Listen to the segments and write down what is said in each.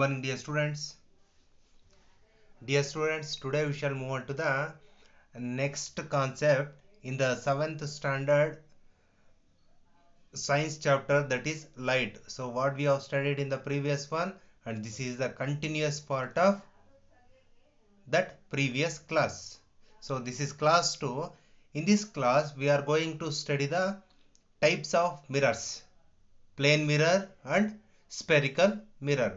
morning dear students dear students today we shall move on to the next concept in the seventh standard science chapter that is light so what we have studied in the previous one and this is the continuous part of that previous class so this is class 2 in this class we are going to study the types of mirrors plane mirror and spherical mirror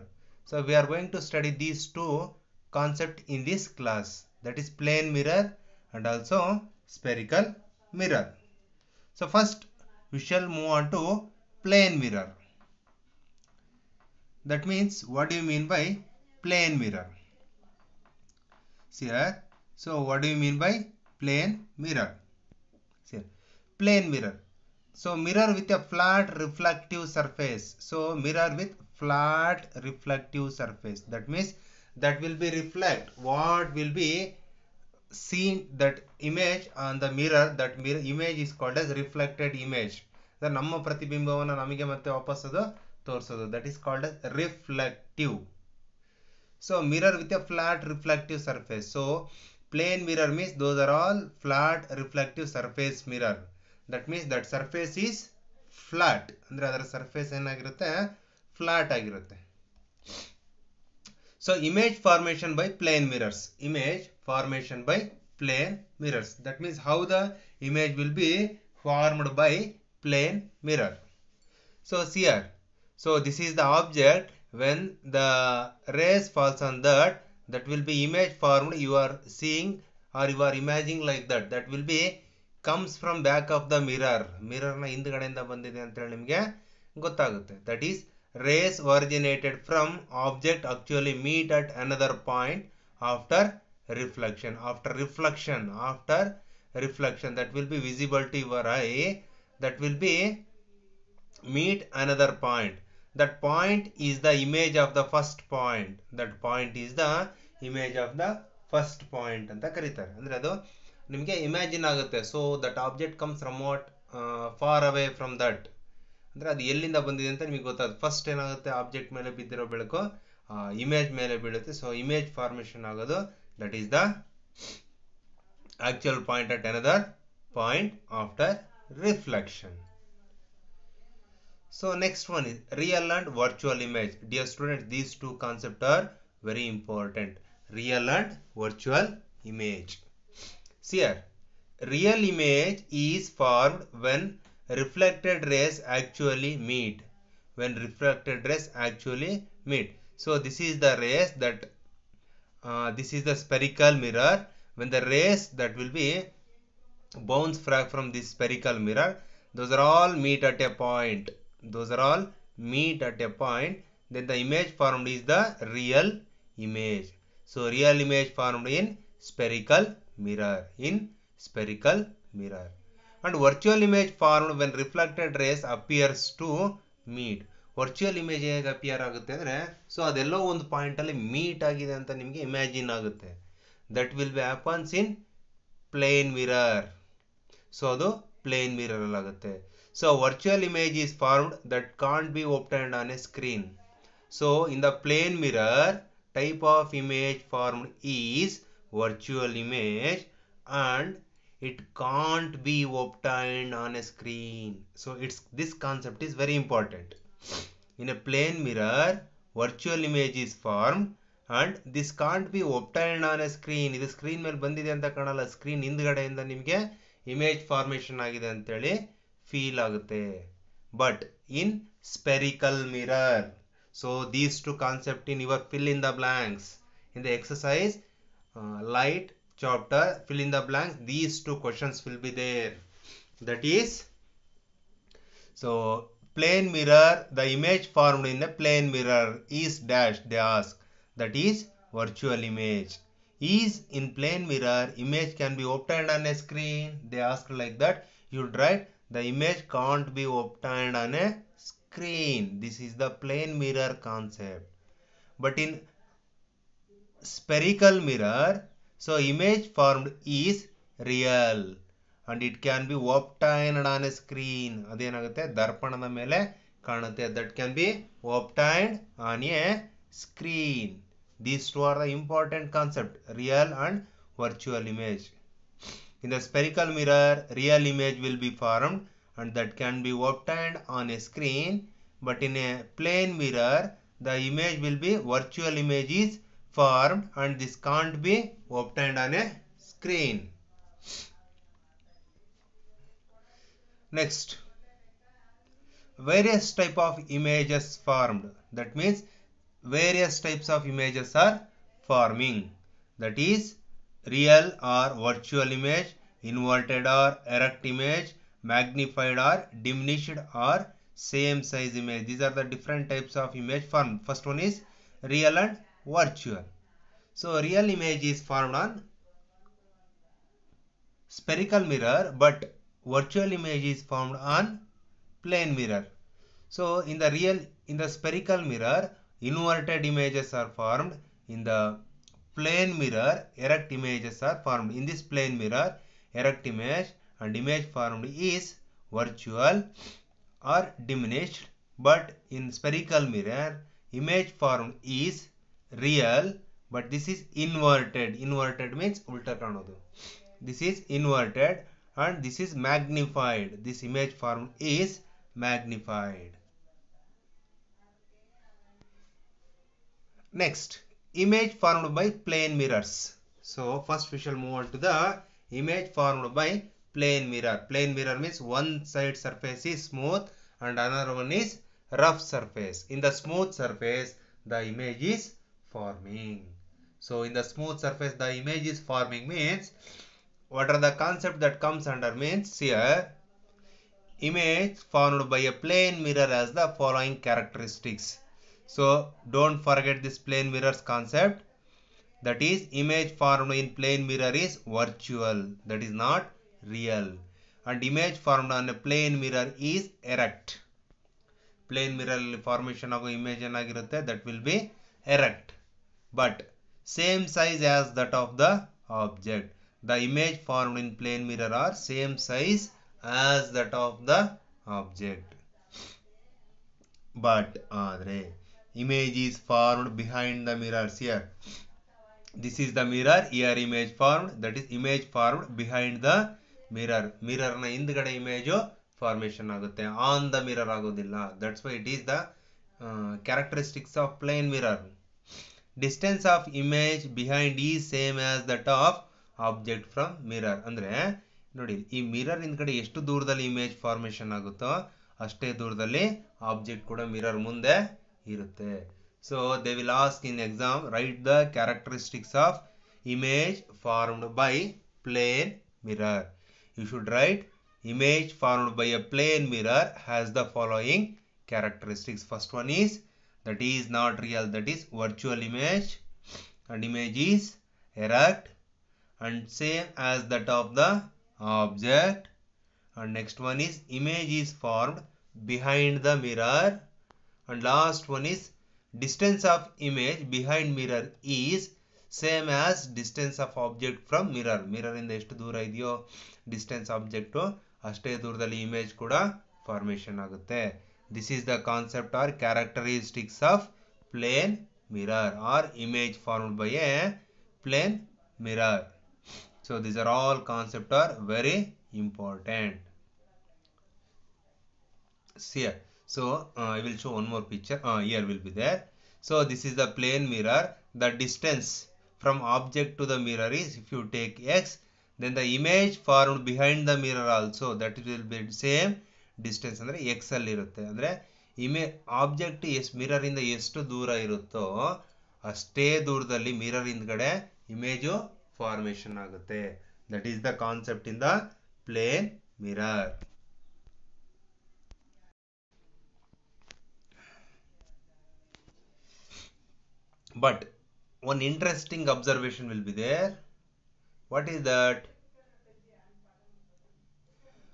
so we are going to study these two concept in this class that is plane mirror and also spherical mirror. So first we shall move on to plane mirror. That means what do you mean by plane mirror? See here. So what do you mean by plane mirror? See here. Plane mirror. So mirror with a flat reflective surface. So mirror with flat reflective surface that means that will be reflect what will be seen that image on the mirror that mirror image is called as reflected image the number namma pratibimbavana namige matte vapas adu torsodu that is called as reflective so mirror with a flat reflective surface so plane mirror means those are all flat reflective surface mirror that means that surface is flat andre adara surface enagirutte flat ಆಗಿರುತ್ತೆ so image formation by plane mirrors image formation by plane mirrors that means how the image will be formed by plane mirror so see here so this is the object when the rays falls on that that will be image formed you are seeing are you are imagining like that that will be comes from back of the mirror ಮಿರರ್ನ ಹಿಂದ್ಗಡೆಯಿಂದ ಬಂದಿದೆ ಅಂತೇಳಿ ನಿಮಗೆ ಗೊತ್ತಾಗುತ್ತೆ that is rays originated from object actually meet at another point after reflection after reflection after reflection that will be visible to your eye that will be meet another point that point is the image of the first point that point is the image of the first point ಅಂತ ಕರೀತಾರೆ ಅಂದರೆ Imagine ನಿಮಗೆ So that object comes from what ರಮೋಟ್ uh, far away from that ಅಂದ್ರೆ ಅದು ಎಲ್ಲಿಂದ ಬಂದಿದೆ ಅಂತ ನಿಮಗೆ ಗೊತ್ತಾಗುತ್ತೆ ಫಸ್ಟ್ ಏನಾಗುತ್ತೆ ಆಬ್ಜೆಕ್ಟ್ ಮೇಲೆ ಬಿದ್ದಿರೋ ಬೆಳಕು ಇಮೇಜ್ ಮೇಲೆ ಬೀಳುತ್ತೆ ಸೊ ಇಮೇಜ್ ಫಾರ್ಮೇಶನ್ ಆಗೋದು that is the actual point at point after reflection so next one is real and virtual image dear student these two concept are very important real and virtual image see here real image is formed when reflected rays actually meet when refracted rays actually meet so this is the rays that uh, this is the spherical mirror when the rays that will be bounce from this spherical mirror those are all meet at a point those are all meet at a point then the image formed is the real image so real image formed in spherical mirror in spherical mirror and virtual image formed when reflected rays appears to meet virtual image ಹೇಗೆ appear ಆಗುತ್ತೆ ಅಂದರೆ so ಅದೆಲ್ಲೋ ಒಂದು ಪಾಯಿಂಟಲ್ಲಿ meet ಆಗಿದೆ ಅಂತ ನಿಮಗೆ imagine ಆಗುತ್ತೆ that will be happens in plane mirror so ಅದು plane ಮಿರರಲ್ಲಿ ಆಗುತ್ತೆ so virtual image is formed that can't be obtained on a screen so in the plane mirror type of image formed is virtual image and it can't be obtained on a screen so it's this concept is very important in a plane mirror virtual image is form and this can't be obtained on a screen ಇದು screen ಮೇಲೆ ಬಂದಿದೆ ಅಂತ ಕಾಣಲ್ಲ screen ಹಿಂದ್ಗಡೆಯಿಂದ ನಿಮಗೆ image formation ಆಗಿದೆ ಅಂತೇಳಿ feel ಆಗುತ್ತೆ but in spherical mirror so these two concept in your fill in the blanks in the exercise light chapter fill in the blanks these two questions will be there that is so plane mirror the image formed in the plane mirror is dash they ask that is virtual image is in plane mirror image can be obtained on a screen they ask like that you write the image can't be obtained on a screen this is the plane mirror concept but in spherical mirror so image formed is real and it can be obtained on a screen. Adhenagate darpanana mele kanate that can be obtained on a screen. These two are the important concept real and virtual image. In the spherical mirror, real image will be formed and that can be obtained on a screen. But in a plane mirror, the image will be virtual image is formed and this can't be obtained on a screen. Next, various type of images formed. That means various types of images are forming. That is real or virtual image, inverted or erect image, magnified or diminished or same size image. These are the different types of image formed. First one is real and virtual. So real image is formed on spherical mirror but virtual image is formed on plane mirror. So in the real in the spherical mirror inverted images are formed in the plane mirror erect images are formed in this plane mirror erect image and image formed is virtual or diminished but in spherical mirror image formed is real but this is inverted inverted means ulta this is inverted and this is magnified this image form is magnified next image formed by plane mirrors so first we shall move on to the image formed by plane mirror plane mirror means one side surface is smooth and another one is rough surface in the smooth surface the image is forming so in the smooth surface the image is forming means what are the concept that comes under means here uh, image formed by a plane mirror has the following characteristics. So don't forget this plane mirrors concept that is image formed in plane mirror is virtual that is not real and image formed on a plane mirror is erect. Plane mirror formation of image ಏನಾಗಿರುತ್ತೆ that will be erect. But same size as that of the object. The image formed in plane mirror are same size as that of the object. But ಆದರೆ image is formed behind the mirrors here. This is the mirror, here image formed, that is image formed behind the mirror. Mirror na ಹಿಂದ್ಗಡೆ image on the mirror the That's why it is the is the characteristics of plane mirror. Distance of image behind is same as that of object from mirror ಅಂದರೆ ನೋಡಿ ಈ mirror Hind ಕಡೆ ಎಷ್ಟು ದೂರದಲ್ಲಿ image formation ಆಗುತ್ತೋ ಅಷ್ಟೇ ದೂರದಲ್ಲಿ object ಕೂಡ ಮಿರರ್ ಮುಂದೆ ಇರುತ್ತೆ so they will ask in exam write the characteristics of image formed by plane mirror you should write image formed by a plane mirror has the following characteristics first one is that is not real that is virtual image and image is erect and same as that of the object and next one is image is formed behind the mirror and last one is distance of image behind mirror is same as distance of object from mirror ಮಿರರಿಂದ ಎಷ್ಟು ದೂರ ಇದೆಯೋ distance object ಅಷ್ಟೇ ದೂರದಲ್ಲಿ image kuda formation ಆಗುತ್ತೆ this is the concept or characteristics of plane mirror or image formed by a plane mirror. So these are all concept are very important. See here. So uh, I will show one more picture. Uh, here will be there. So this is the plane mirror. The distance from object to the mirror is if you take x then the image formed behind the mirror also that will be same distance ಅಂದರೆ ಇರುತ್ತೆ ಅಂದರೆ ಇಮೇ object ಎಷ್ಟು ಮಿರರಿಂದ ಎಷ್ಟು ದೂರ ಇರುತ್ತೋ ಅಷ್ಟೇ ದೂರದಲ್ಲಿ mirror ಹಿಂದ್ಗಡೆ ಇಮೇಜು ಫಾರ್ಮೇಷನ್ ಆಗುತ್ತೆ that is the concept in the plane mirror but one interesting observation will be there what is that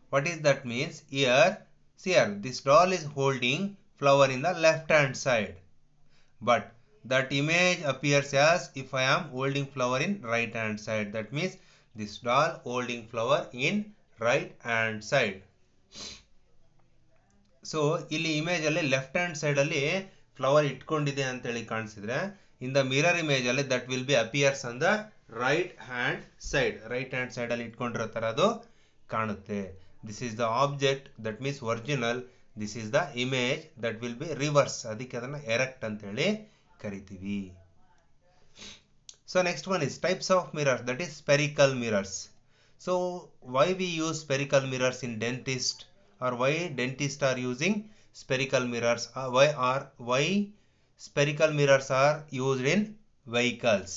What is that means? Here, see here, this doll is holding flower in the left hand side. But that image appears as if I am holding flower in right hand side. That means this doll holding flower in right hand side. So, ಇಲ್ಲಿ ಇಮೇಜಲ್ಲಿ left hand ಸೈಡಲ್ಲಿ flower ಇಟ್ಕೊಂಡಿದೆ ಅಂತೇಳಿ in the mirror image alle that will be appears on the right hand side right hand side ಇಟ್ಕೊಂಡಿರೋ ಥರ ಅದು ಕಾಣುತ್ತೆ this is the object that means original this is the image that will be reverse adike adana erect ant heli karithivi so next one is types of mirrors that is spherical mirrors so why we use spherical mirrors in dentist or why dentists are using spherical mirrors uh, why are why spherical mirrors are used in vehicles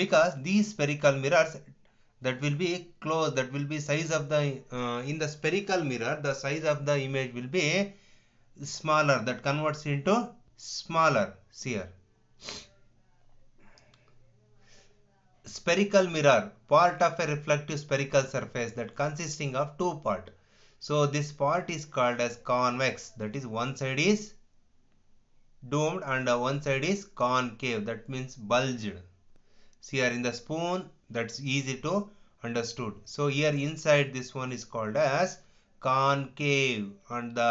because these spherical mirrors that will be close that will be size of the uh, in the spherical mirror the size of the image will be smaller that converts into smaller here spherical mirror part of a reflective spherical surface that consisting of two part so this part is called as convex that is one side is domed and one side is concave that means bulged here in the spoon that's easy to understood so here inside this one is called as concave and the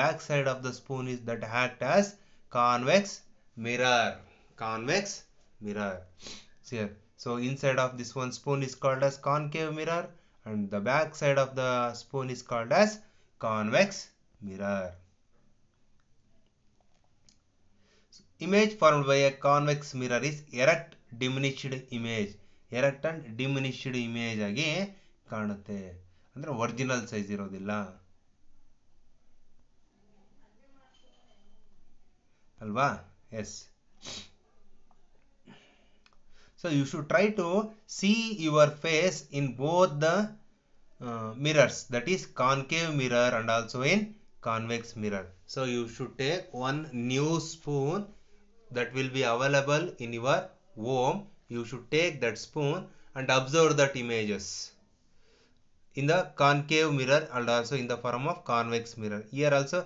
back side of the spoon is that act as convex mirror convex mirror see here so inside of this one spoon is called as concave mirror and the back side of the spoon is called as convex mirror image formed by a convex mirror is erect diminished image erect diminished image ಆಗಿ ಕಾಣುತ್ತೆ ಅಂದರೆ original size ಇರೋದಿಲ್ಲ ಅಲ್ವಾ yes so you should try to see your face in both the mirrors that is concave mirror and also in convex mirror so you should take one new spoon that will be available in your home you should take that spoon and observe that images in the concave mirror and also in the form of convex mirror here also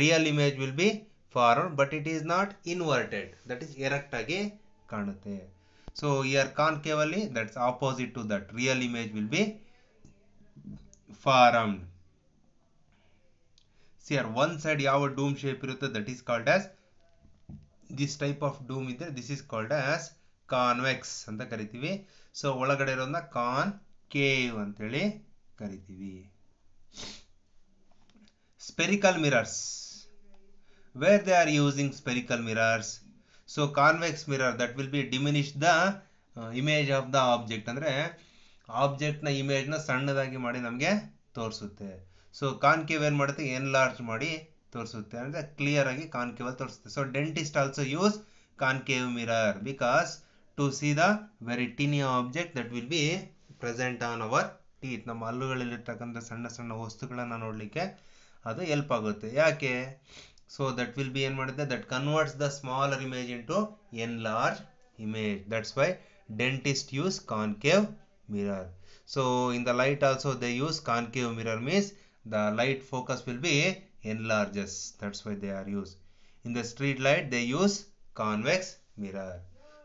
real image will be formed but it is not inverted that is erect again so here concave concavely that's opposite to that real image will be formed see here one side you have a doom shape that is called as this type of dome. doom this is called as convex ಅಂತ ಕರಿತೀವಿ so ಒಳಗಡೆ ಇರೋದನ್ನ concave ಅಂತೇಳಿ ಕರಿತೀವಿ spherical mirrors where they are using spherical mirrors so convex mirror that will be diminish the image of the object ಅಂದರೆ ಆಬ್ಜೆಕ್ಟ್ನ ಇಮೇಜ್ನ ಸಣ್ಣದಾಗಿ ಮಾಡಿ ನಮಗೆ ತೋರಿಸುತ್ತೆ ಸೊ ಕಾನ್ಕೇವ್ ಏನ್ ಮಾಡುತ್ತೆ ಎನ್ ಲಾರ್ಜ್ ಮಾಡಿ ತೋರಿಸುತ್ತೆ ಅಂದರೆ ಕ್ಲಿಯರ್ ಆಗಿ ಕಾನ್ಕೇವ್ ತೋರಿಸುತ್ತೆ so dentist also use concave mirror because see the very tiny object that will be present on our teeth ನಮ್ಮ ಹಲ್ಲುಗಳಲ್ಲಿರ್ತಕ್ಕಂಥ ಸಣ್ಣ ಸಣ್ಣ ವಸ್ತುಗಳನ್ನು ನೋಡಲಿಕ್ಕೆ ಅದು ಎಲ್ಪ್ ಆಗುತ್ತೆ ಯಾಕೆ ಸೊ ದಟ್ ವಿಲ್ ಬಿ ಏನು ಮಾಡುತ್ತೆ that converts the smaller image into an large image that's why dentist use concave mirror so in the light also they use concave mirror means the light focus will be enlarges that's why they are use in the street light they use convex mirror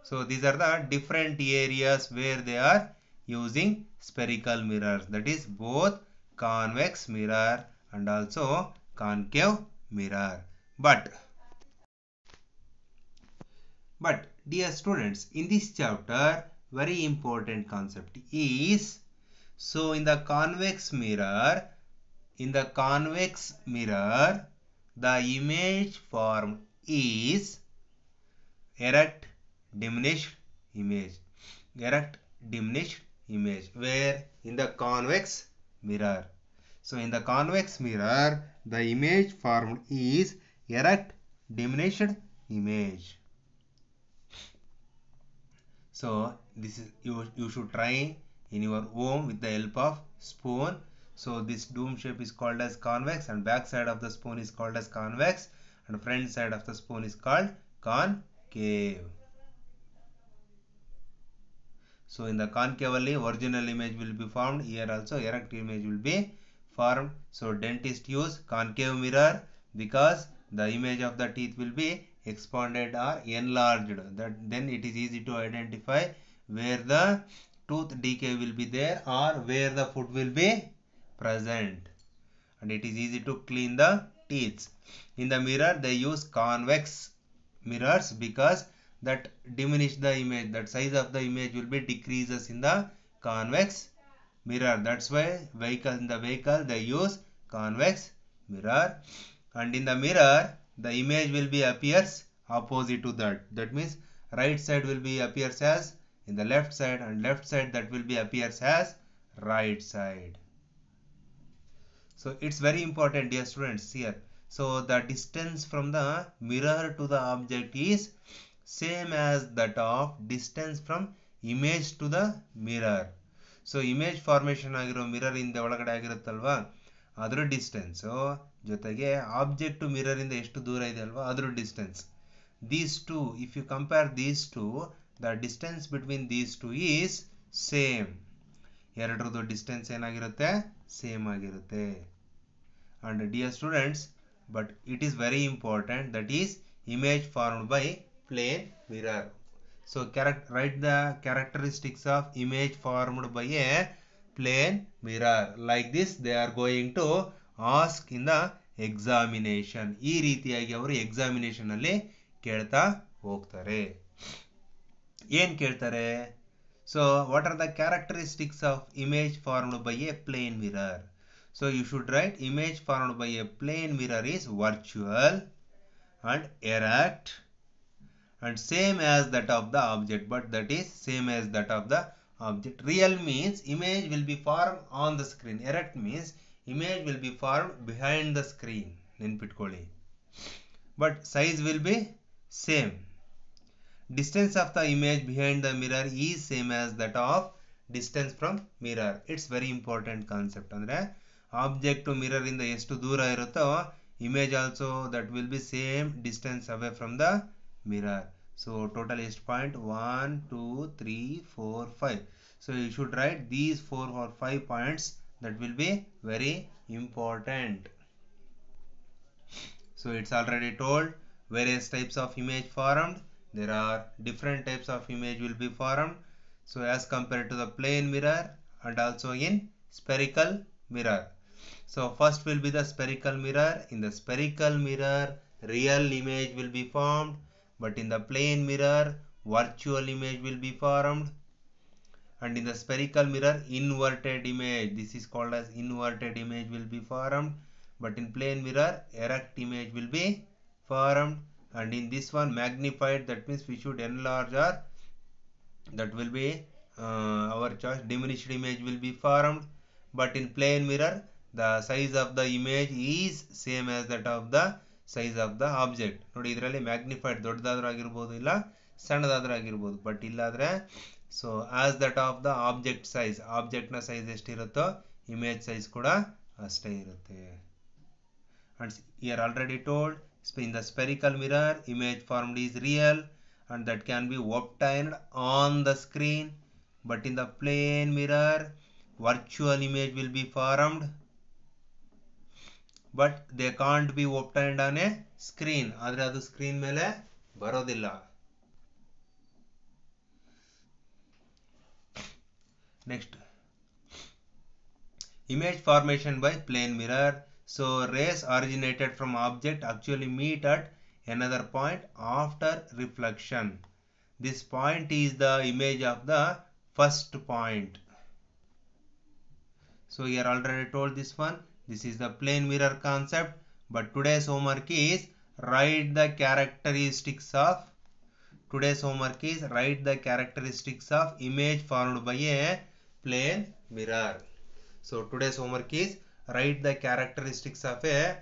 So these are the different areas where they are using spherical mirrors that is both convex mirror and also concave mirror. But, but dear students in this chapter very important concept is so in the convex mirror in the convex mirror the image form is erect diminished image correct diminished image where in the convex mirror so in the convex mirror the image formed is erect diminished image so this is you you should try in your home with the help of spoon so this dome shape is called as convex and back side of the spoon is called as convex and front side of the spoon is called concave so in the concavely original image will be formed. Here also erect image will be formed. So dentist use concave mirror because the image of the teeth will be expanded or enlarged. That then it is easy to identify where the tooth decay will be there or where the food will be present. And it is easy to clean the teeth. In the mirror they use convex mirrors because that diminish the image that size of the image will be decreases in the convex mirror that's why vehicle in the vehicle they use convex mirror and in the mirror the image will be appears opposite to that that means right side will be appears as in the left side and left side that will be appears as right side so it's very important dear students here so the distance from the mirror to the object is same as that of distance from image to the mirror so image formation ಆಗಿರೋ ಮಿರರಿಂದ ಒಳಗಡೆ ಆಗಿರುತ್ತಲ್ವಾ ಅದ್ರ distance ಜೊತೆಗೆ object ಮಿರರಿಂದ ಎಷ್ಟು ದೂರ ಇದೆ ಅಲ್ವಾ ಅದ್ರ distance these two if you compare these two the distance between these two is same ಎರಡರದ್ದು ಡಿಸ್ಟೆನ್ಸ್ ಏನಾಗಿರುತ್ತೆ ಸೇಮ್ ಆಗಿರುತ್ತೆ and dear students but it is very important that is image formed by plane mirror. So character, write the characteristics of image formed by a plane mirror. Like this they are going to ask in the examination ಈ ರೀತಿಯಾಗಿ ಅವರು examination ಅಲ್ಲಿ ಕೇಳ್ತಾ ಹೋಗ್ತಾರೆ ಏನ್ ಕೇಳ್ತಾರೆ so what are the characteristics of image formed by a plane mirror so you should write image formed by a plane mirror is virtual and erect and same as that of the object but that is same as that of the object real means image will be formed on the screen erect means image will be formed behind the screen In ನೆನ್ಪಿಟ್ಕೊಳ್ಳಿ but size will be same. distance of the image behind the mirror is same as that of distance from mirror it's very important concept ಅಂದ್ರೆ object to mirror ಇಂದ ಎಷ್ಟು ದೂರ ಇರುತ್ತೋ image also that will be same distance away from the mirror so total is point one, two, three, four, five. so you should write these 4 or 5 points that will be very important so it's already told various types of image formed there are different types of image will be formed so as compared to the plane mirror and also in spherical mirror so first will be the spherical mirror in the spherical mirror real image will be formed but in the plane mirror virtual image will be formed and in the spherical mirror inverted image this is called as inverted image will be formed but in plane mirror erect image will be formed and in this one magnified that means we should enlarge or that will be uh, our choice diminished image will be formed but in plane mirror the size of the image is same as that of the size of the object ನೋಡಿ ಇದರಲ್ಲಿ magnified ದೊಡ್ಡದಾದ್ರೂ ಆಗಿರ್ಬೋದು ಇಲ್ಲ ಸಣ್ಣದಾದ್ರೂ ಆಗಿರ್ಬೋದು but ಇಲ್ಲಾದರೆ so as that of the object size ಆಬ್ಜೆಕ್ಟ್ನ size ಎಷ್ಟಿರುತ್ತೋ image size ಕೂಡ ಅಷ್ಟೇ ಇರುತ್ತೆ and are already told in the spherical mirror image formed is real and that can be obtained on the screen but in the plane mirror virtual image will be formed but they can't be obtained on a screen. Adre adu screen mele barodilla. Next. Image formation by plane mirror. So rays originated from object actually meet at another point after reflection. This point is the image of the first point. So we are already told this one. This is the plane mirror concept. But today's homework is write the characteristics of today's homework is write the characteristics of image formed by a plane mirror. So today's homework is write the characteristics of a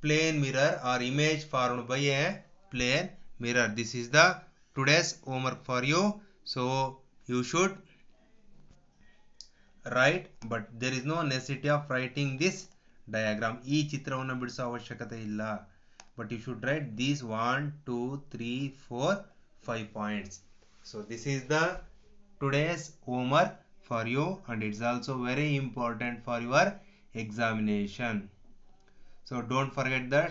plane mirror or image formed by a plane mirror. This is the today's homework for you. So you should right but there is no necessity of writing this diagram ಈ ಚಿತ್ರವನ್ನು ಬಿಡಿಸೋ ಅವಶ್ಯಕತೆ illa but you should write these 1 2 3 4 5 points so this is the today's homework for you and it's also very important for your examination so don't forget that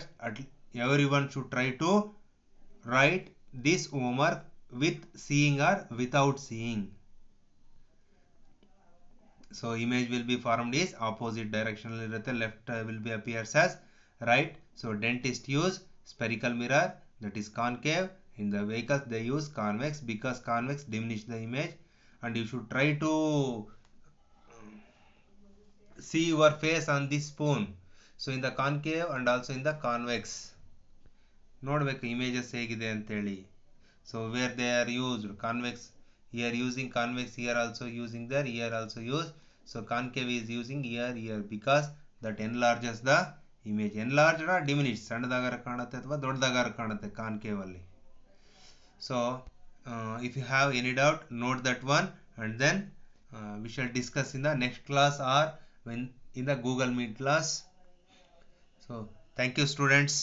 everyone should try to write this homework with seeing or without seeing so image will be formed is opposite direction irritable. Left will be appears as right. So dentist use spherical mirror that is concave. In the vehicles they use convex because convex diminish the image and you should try to um, see your face on this spoon. So in the concave and also in the convex. ನೋಡಬೇಕು images ಹೇಗಿದೆ clearly. So where they are used convex here using convex here also using there here also use so concave is using here here because that enlarges the image enlarge diminish ಸಣ್ಣದಾಗಾರ ಕಾಣುತ್ತೆ ಅಥವಾ ದೊಡ್ಡದಾಗಾರ ಕಾಣುತ್ತೆ ಕಾನ್ಕೇವಲ್ಲಿ so if you have any doubt note that one and then we shall discuss in the next class or when in the Google Meet class so thank you students